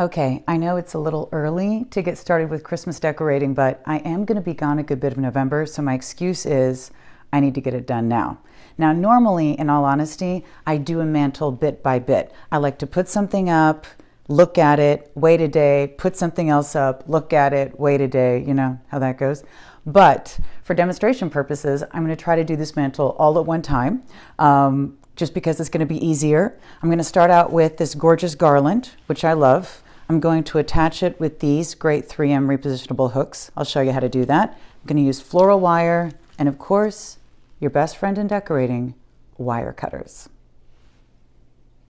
Okay, I know it's a little early to get started with Christmas decorating, but I am going to be gone a good bit of November, so my excuse is I need to get it done now. Now, normally, in all honesty, I do a mantle bit by bit. I like to put something up, look at it, wait a day, put something else up, look at it, wait a day, you know how that goes. But for demonstration purposes, I'm going to try to do this mantle all at one time. Um, just because it's going to be easier. I'm going to start out with this gorgeous garland, which I love. I'm going to attach it with these great 3M repositionable hooks. I'll show you how to do that. I'm going to use floral wire and of course, your best friend in decorating, wire cutters.